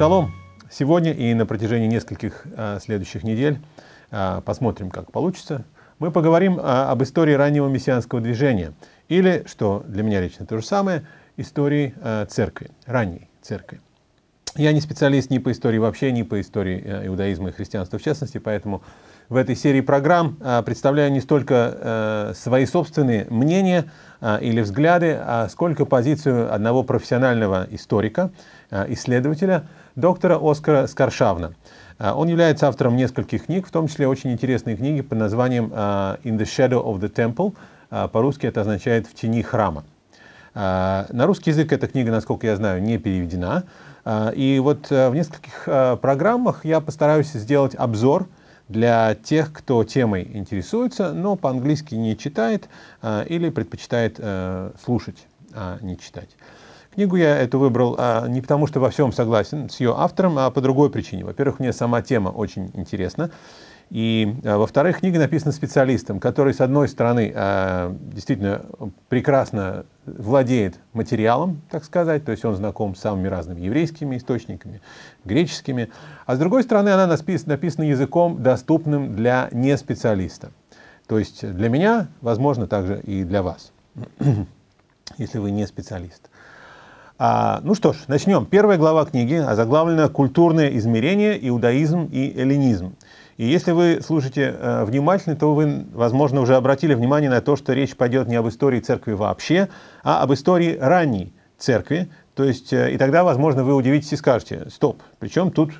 Шалом! Сегодня и на протяжении нескольких э, следующих недель, э, посмотрим, как получится, мы поговорим э, об истории раннего мессианского движения, или, что для меня лично то же самое, истории церкви, ранней церкви. Я не специалист ни по истории вообще, ни по истории иудаизма и христианства в частности, поэтому в этой серии программ э, представляю не столько э, свои собственные мнения э, или взгляды, а сколько позицию одного профессионального историка, исследователя, доктора Оскара Скаршавна. Он является автором нескольких книг, в том числе очень интересной книги под названием «In the Shadow of the Temple». По-русски это означает «В тени храма». На русский язык эта книга, насколько я знаю, не переведена. И вот в нескольких программах я постараюсь сделать обзор – для тех, кто темой интересуется, но по-английски не читает э, или предпочитает э, слушать, а не читать. Книгу я эту выбрал а, не потому, что во всем согласен с ее автором, а по другой причине. Во-первых, мне сама тема очень интересна. И, а, во-вторых, книга написана специалистом, который, с одной стороны, а, действительно прекрасно владеет материалом, так сказать, то есть он знаком с самыми разными еврейскими источниками, греческими, а с другой стороны, она написана языком, доступным для неспециалиста. То есть для меня, возможно, также и для вас, если вы не специалист. А, ну что ж, начнем. Первая глава книги озаглавлена «Культурное измерение, иудаизм и эллинизм». И если вы слушаете э, внимательно, то вы, возможно, уже обратили внимание на то, что речь пойдет не об истории церкви вообще, а об истории ранней церкви. То есть, э, и тогда, возможно, вы удивитесь и скажете, стоп, причем тут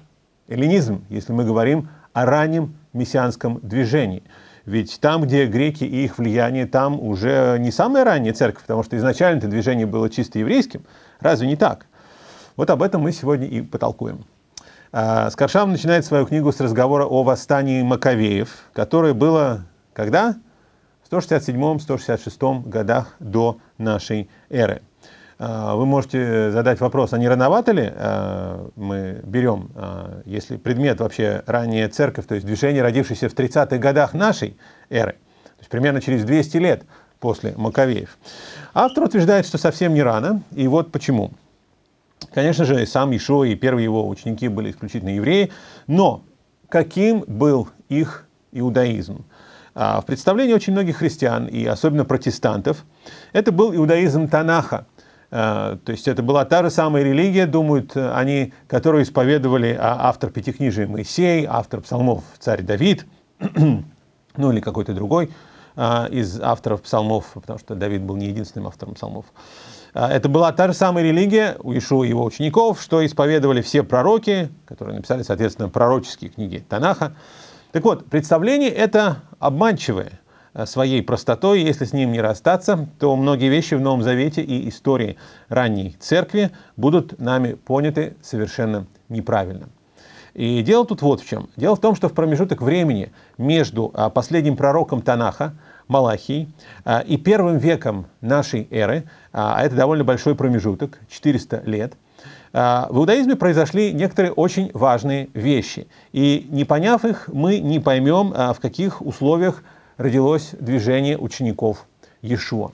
эллинизм, если мы говорим о раннем мессианском движении. Ведь там, где греки и их влияние, там уже не самая ранняя церковь, потому что изначально это движение было чисто еврейским. Разве не так? Вот об этом мы сегодня и потолкуем. А, Скоршам начинает свою книгу с разговора о восстании Маковеев, которое было когда? В 167-166 годах до нашей эры. А, вы можете задать вопрос, а не рановато ли а, мы берем, если предмет вообще ранняя церковь, то есть движение, родившееся в 30-х годах нашей эры, то есть примерно через 200 лет после Маковеев. Автор утверждает, что совсем не рано, и вот почему – Конечно же, сам Ишо и первые его ученики были исключительно евреи, но каким был их иудаизм? А, в представлении очень многих христиан, и особенно протестантов, это был иудаизм Танаха. А, то есть это была та же самая религия, думают э, они, которую исповедовали а, автор Пятикнижия Моисей, автор псалмов царь Давид, ну или какой-то другой из авторов псалмов, потому что Давид был не единственным автором псалмов. А, это была та же самая религия у Ишуа и его учеников, что исповедовали все пророки, которые написали, соответственно, пророческие книги Танаха. Так вот, представление это обманчивое а, своей простотой, если с ним не расстаться, то многие вещи в Новом Завете и истории ранней церкви будут нами поняты совершенно неправильно. И дело тут вот в чем. Дело в том, что в промежуток времени между а, последним пророком Танаха, Малахии. А, и первым веком нашей эры, а, а это довольно большой промежуток, 400 лет, а, в иудаизме произошли некоторые очень важные вещи. И не поняв их, мы не поймем, в каких условиях родилось движение учеников Иешуа.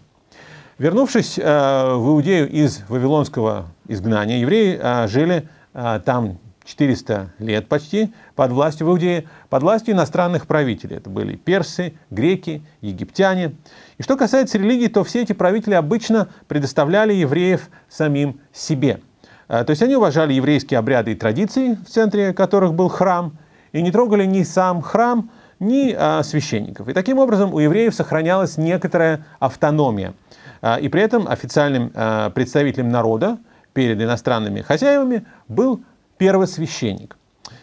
Вернувшись в Иудею из вавилонского изгнания, евреи жили там 400 лет почти, под властью в Иудее, под властью иностранных правителей. Это были персы, греки, египтяне. И что касается религии, то все эти правители обычно предоставляли евреев самим себе. А, то есть они уважали еврейские обряды и традиции, в центре которых был храм, и не трогали ни сам храм, ни а, священников. И таким образом у евреев сохранялась некоторая автономия. А, и при этом официальным представителем народа перед иностранными хозяевами был первый священник.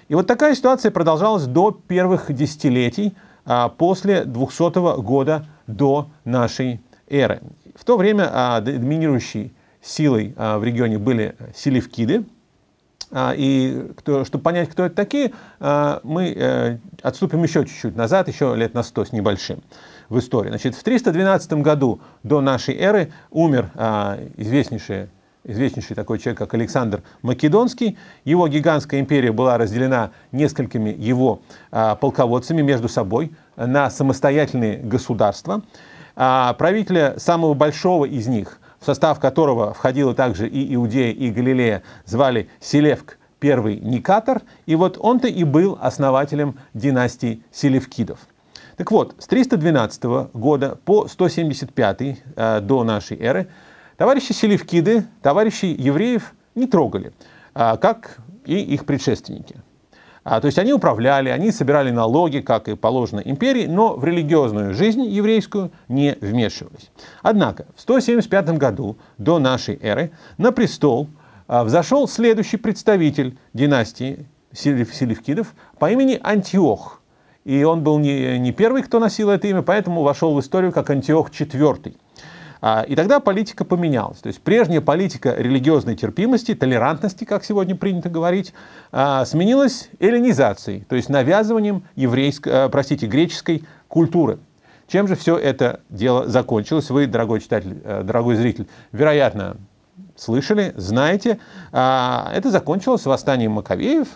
И вот такая ситуация продолжалась до первых десятилетий а, после 200 года до нашей эры. В то время а, доминирующей силой а, в регионе были селевкиды. А, и кто, чтобы понять, кто это такие, а, мы а, отступим еще чуть-чуть назад, еще лет на 100 с небольшим в истории. Значит, в 312 году до нашей эры умер а, известнейший известнейший такой человек, как Александр Македонский. Его гигантская империя была разделена несколькими его а, полководцами между собой на самостоятельные государства. А, правителя самого большого из них, в состав которого входила также и Иудея, и Галилея, звали Селевк I Никатор, и вот он-то и был основателем династии Селевкидов. Так вот, с 312 года по 175 а, до нашей эры Товарищи Селевкиды, товарищи евреев не трогали, а, как и их предшественники. А, то есть они управляли, они собирали налоги, как и положено империи, но в религиозную жизнь еврейскую не вмешивались. Однако в 175 году до нашей эры на престол а, взошел следующий представитель династии Селевкидов по имени Антиох. И он был не, не первый, кто носил это имя, поэтому вошел в историю как Антиох IV. А, и тогда политика поменялась. То есть прежняя политика религиозной терпимости, толерантности, как сегодня принято говорить, а, сменилась эллинизацией, то есть навязыванием еврейской, а, простите, греческой культуры. Чем же все это дело закончилось? Вы, дорогой читатель, э, дорогой зритель, вероятно, слышали, знаете. Это закончилось восстанием Маковеев,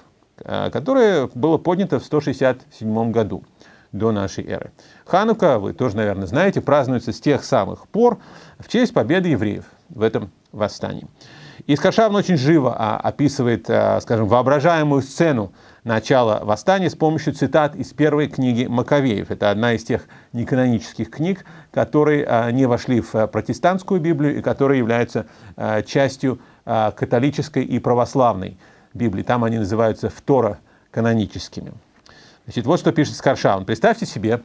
которое было поднято в 167 году до нашей эры. Ханука, вы тоже, наверное, знаете, празднуется с тех самых пор в честь победы евреев в этом восстании. Искашавн очень живо а, описывает, а, скажем, воображаемую сцену начала восстания с помощью цитат из первой книги Маковеев. Это одна из тех неканонических книг, которые а, не вошли в протестантскую Библию и которые являются частью католической и православной Библии. Там они называются второканоническими. Значит, вот что пишет Скаршаун. Представьте себе,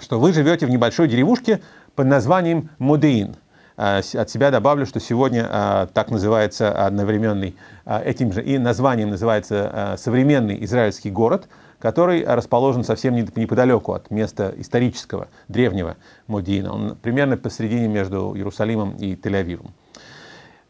что вы живете в небольшой деревушке под названием Мудеин. А, от себя добавлю, что сегодня а, так называется одновременный, а, этим же и названием называется современный израильский город, который расположен совсем неподалеку от места исторического, древнего Мудеина. Он примерно посередине между Иерусалимом и Тель-Авивом.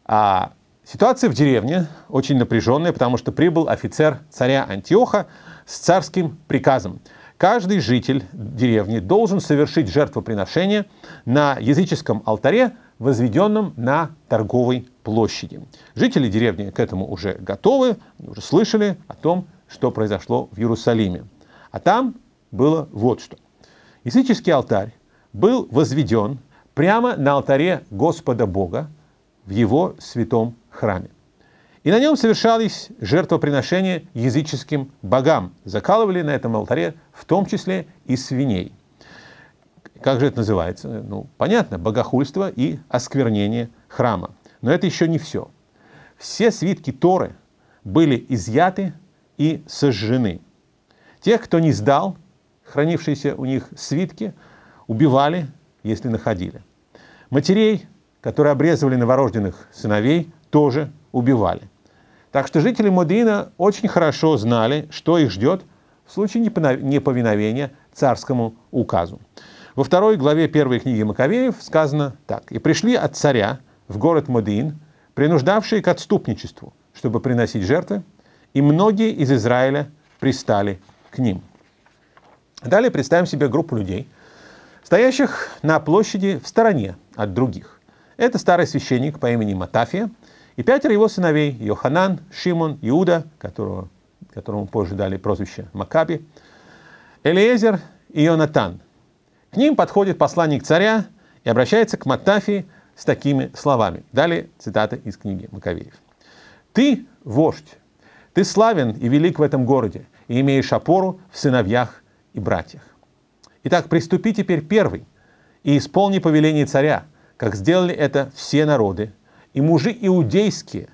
А ситуация в деревне очень напряженная, потому что прибыл офицер царя Антиоха, с царским приказом. Каждый житель деревни должен совершить жертвоприношение на языческом алтаре, возведенном на торговой площади. Жители деревни к этому уже готовы, уже слышали о том, что произошло в Иерусалиме. А там было вот что. Языческий алтарь был возведен прямо на алтаре Господа Бога в его святом храме. И на нем совершались жертвоприношения языческим богам. Закалывали на этом алтаре в том числе и свиней. Как же это называется? Ну, понятно, богохульство и осквернение храма. Но это еще не все. Все свитки Торы были изъяты и сожжены. Тех, кто не сдал хранившиеся у них свитки, убивали, если находили. Матерей, которые обрезывали новорожденных сыновей, тоже убивали. Так что жители Мадина очень хорошо знали, что их ждет в случае неповиновения царскому указу. Во второй главе первой книги Маковеев сказано так. «И пришли от царя в город Мадин, принуждавшие к отступничеству, чтобы приносить жертвы, и многие из Израиля пристали к ним». Далее представим себе группу людей, стоящих на площади в стороне от других. Это старый священник по имени Матафия – и пятеро его сыновей, Йоханан, Шимон, Иуда, которого, которому позже дали прозвище Макаби, Элиезер и Йонатан. К ним подходит посланник царя и обращается к Матафи с такими словами. Далее цитата из книги Маковеев. «Ты – вождь, ты славен и велик в этом городе, и имеешь опору в сыновьях и братьях. Итак, приступи теперь первый и исполни повеление царя, как сделали это все народы и мужи иудейские,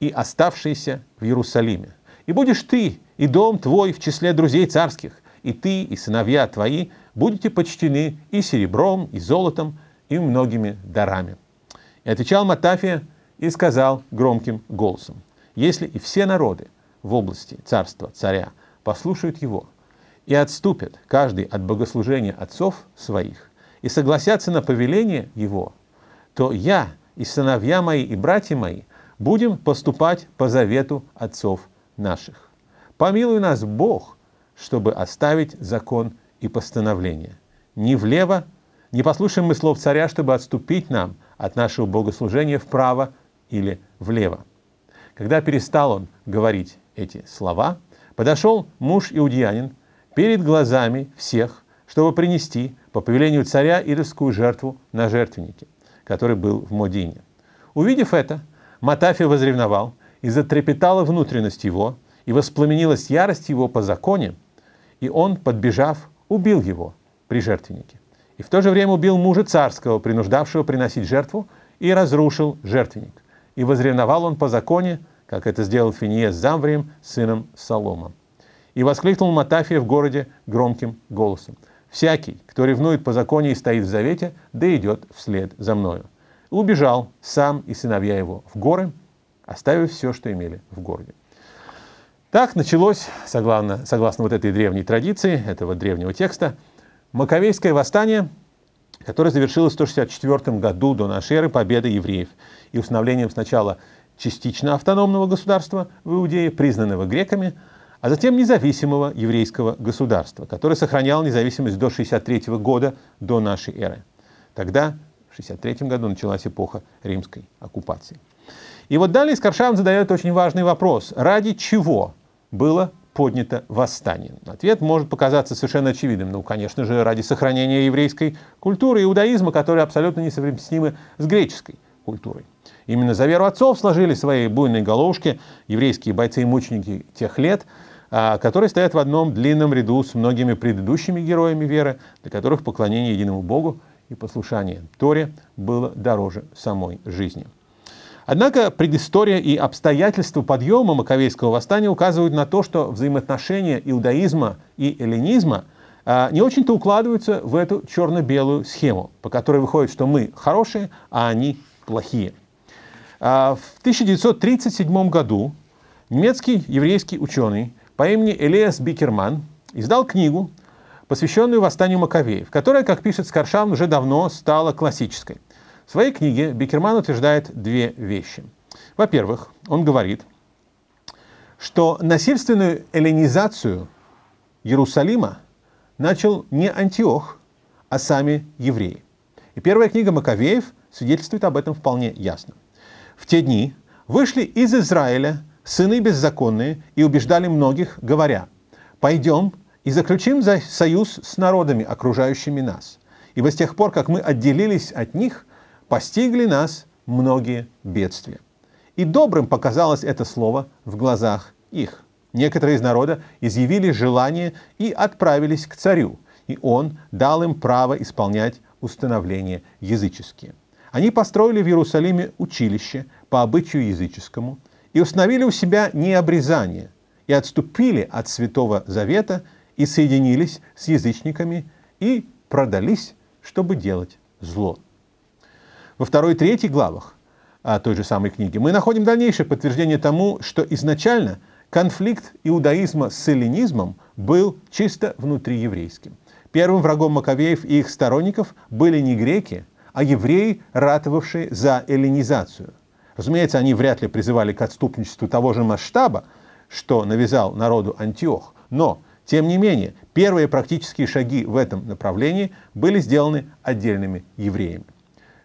и оставшиеся в Иерусалиме. И будешь ты, и дом твой в числе друзей царских, и ты, и сыновья твои будете почтены и серебром, и золотом, и многими дарами. И отвечал Матафия и сказал громким голосом, если и все народы в области царства царя послушают его, и отступят каждый от богослужения отцов своих, и согласятся на повеление его, то я – и сыновья мои, и братья мои, будем поступать по завету отцов наших. Помилуй нас Бог, чтобы оставить закон и постановление. Ни влево, не послушаем мы слов царя, чтобы отступить нам от нашего богослужения вправо или влево. Когда перестал он говорить эти слова, подошел муж иудеянин перед глазами всех, чтобы принести по повелению царя ирскую жертву на жертвеннике который был в Модине. Увидев это, Матафи возревновал, и затрепетала внутренность его, и воспламенилась ярость его по законе, и он, подбежав, убил его при жертвеннике. И в то же время убил мужа царского, принуждавшего приносить жертву, и разрушил жертвенник. И возревновал он по законе, как это сделал Финиес Замврием, сыном Соломом. И воскликнул Матафия в городе громким голосом – Всякий, кто ревнует по законе и стоит в завете, да идет вслед за мною. И убежал сам и сыновья его в горы, оставив все, что имели в городе. Так началось, согласно, согласно вот этой древней традиции, этого древнего текста, Маковейское восстание, которое завершилось в 164 году до нашей эры победой евреев и установлением сначала частично автономного государства в Иудее, признанного греками, а затем независимого еврейского государства, которое сохраняло независимость до 1963 года, до нашей эры. Тогда, в 1963 году, началась эпоха римской оккупации. И вот далее Скоршан задает очень важный вопрос. Ради чего было поднято восстание? Ответ может показаться совершенно очевидным. Ну, конечно же, ради сохранения еврейской культуры и иудаизма, которые абсолютно несовместимы с греческой культурой. Именно за веру отцов сложили свои буйные головушки еврейские бойцы и мученики тех лет – а, которые стоят в одном длинном ряду с многими предыдущими героями веры, для которых поклонение единому Богу и послушание Торе было дороже самой жизни. Однако предыстория и обстоятельства подъема Маковейского восстания указывают на то, что взаимоотношения иудаизма и эллинизма а, не очень-то укладываются в эту черно-белую схему, по которой выходит, что мы хорошие, а они плохие. А, в 1937 году немецкий еврейский ученый по имени Элиас Бикерман издал книгу, посвященную восстанию Маковеев, которая, как пишет Скаршан, уже давно стала классической. В своей книге Бикерман утверждает две вещи. Во-первых, он говорит, что насильственную эллинизацию Иерусалима начал не Антиох, а сами евреи. И первая книга Маковеев свидетельствует об этом вполне ясно. В те дни вышли из Израиля сыны беззаконные, и убеждали многих, говоря, «Пойдем и заключим союз с народами, окружающими нас. Ибо с тех пор, как мы отделились от них, постигли нас многие бедствия». И добрым показалось это слово в глазах их. Некоторые из народа изъявили желание и отправились к царю, и он дал им право исполнять установления языческие. Они построили в Иерусалиме училище по обычаю языческому – и установили у себя необрезание, и отступили от Святого Завета, и соединились с язычниками, и продались, чтобы делать зло. Во второй и третьей главах а, той же самой книги мы находим дальнейшее подтверждение тому, что изначально конфликт иудаизма с эллинизмом был чисто внутриеврейским. Первым врагом Маковеев и их сторонников были не греки, а евреи, ратовавшие за эллинизацию – Разумеется, они вряд ли призывали к отступничеству того же масштаба, что навязал народу Антиох. Но, тем не менее, первые практические шаги в этом направлении были сделаны отдельными евреями.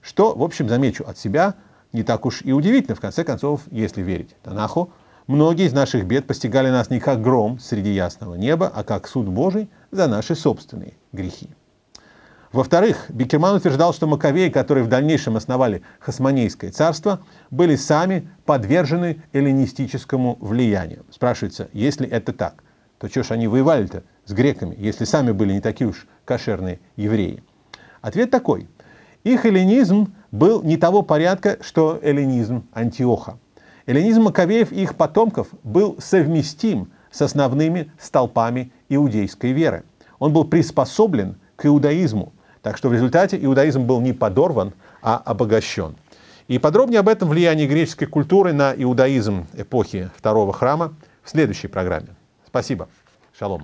Что, в общем, замечу от себя, не так уж и удивительно, в конце концов, если верить Танаху, многие из наших бед постигали нас не как гром среди ясного неба, а как суд Божий за наши собственные грехи. Во-вторых, Бекерман утверждал, что Маковеи, которые в дальнейшем основали Хасманейское царство, были сами подвержены эллинистическому влиянию. Спрашивается, если это так, то что ж они воевали-то с греками, если сами были не такие уж кошерные евреи? Ответ такой. Их эллинизм был не того порядка, что эллинизм Антиоха. Эллинизм Маковеев и их потомков был совместим с основными столпами иудейской веры. Он был приспособлен к иудаизму, так что в результате иудаизм был не подорван, а обогащен. И подробнее об этом влиянии греческой культуры на иудаизм эпохи второго храма в следующей программе. Спасибо. Шалом.